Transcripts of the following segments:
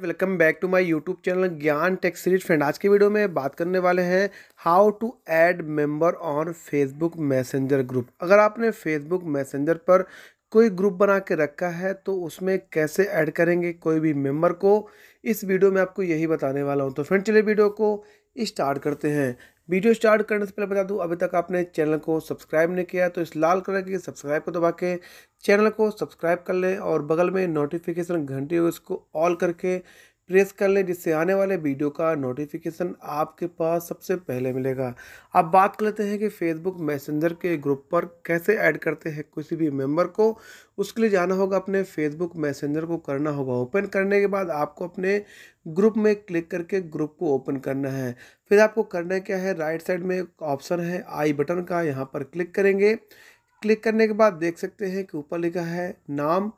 welcome back to my YouTube channel Gyan tech series friend आज के video में बात करने वाले हैं how to add member on Facebook Messenger group अगर आपने फेसबुक मैसेंजर पर कोई ग्रुप बना के रखा है तो उसमें कैसे ऐड करेंगे कोई भी मेंबर को इस वीडियो में आपको यही बताने वाला हूँ तो फ्रेंड चले वीडियो को स्टार्ट करते हैं वीडियो स्टार्ट करने से पहले बता दूं अभी तक आपने चैनल को सब्सक्राइब नहीं किया तो इस लाल कलर की सब्सक्राइब को दबा के चैनल को सब्सक्राइब कर लें और बगल में नोटिफिकेशन घंटी उसको ऑल करके प्रेस कर लें जिससे आने वाले वीडियो का नोटिफिकेशन आपके पास सबसे पहले मिलेगा अब बात कर लेते हैं कि फेसबुक मैसेंजर के ग्रुप पर कैसे ऐड करते हैं किसी भी मेंबर को उसके लिए जाना होगा अपने फेसबुक मैसेंजर को करना होगा ओपन करने के बाद आपको अपने ग्रुप में क्लिक करके ग्रुप को ओपन करना है फिर आपको करना क्या है राइट साइड में एक ऑप्शन है आई बटन का यहाँ पर क्लिक करेंगे क्लिक करने के बाद देख सकते हैं कि ऊपर लिखा है नाम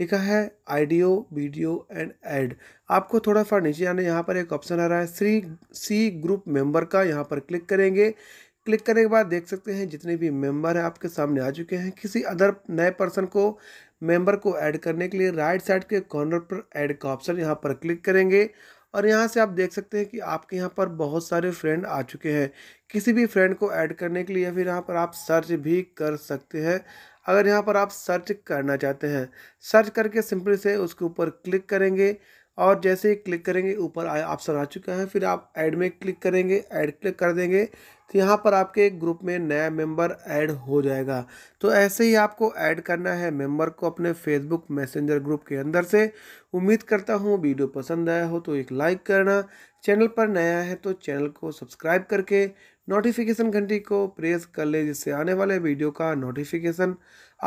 लिखा है आइडियो वीडियो एंड एड आपको थोड़ा सा नीचे आने यहाँ पर एक ऑप्शन आ रहा है सी सी ग्रुप मेंबर का यहाँ पर क्लिक करेंगे क्लिक करने के बाद देख सकते हैं जितने भी मेंबर हैं आपके सामने आ चुके हैं किसी अदर नए पर्सन को मेंबर को ऐड करने के लिए राइट साइड के कॉर्नर पर ऐड का ऑप्शन यहाँ पर क्लिक करेंगे और यहाँ से आप देख सकते हैं कि आपके यहाँ पर बहुत सारे फ्रेंड आ चुके हैं किसी भी फ्रेंड को ऐड करने के लिए या फिर यहाँ पर आप सर्च भी कर सकते हैं अगर यहाँ पर आप सर्च करना चाहते हैं सर्च करके सिंपली से उसके ऊपर क्लिक करेंगे और जैसे ही क्लिक करेंगे ऊपर ऑप्शन आ चुका है फिर आप ऐड में क्लिक करेंगे ऐड क्लिक कर देंगे तो यहाँ पर आपके ग्रुप में नया मेंबर ऐड हो जाएगा तो ऐसे ही आपको ऐड करना है मेंबर को अपने फेसबुक मैसेंजर ग्रुप के अंदर से उम्मीद करता हूँ वीडियो पसंद आया हो तो एक लाइक करना चैनल पर नया है तो चैनल को सब्सक्राइब करके नोटिफिकेशन घंटी को प्रेस कर ले जिससे आने वाले वीडियो का नोटिफिकेशन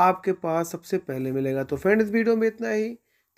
आपके पास सबसे पहले मिलेगा तो फ्रेंड इस वीडियो में इतना ही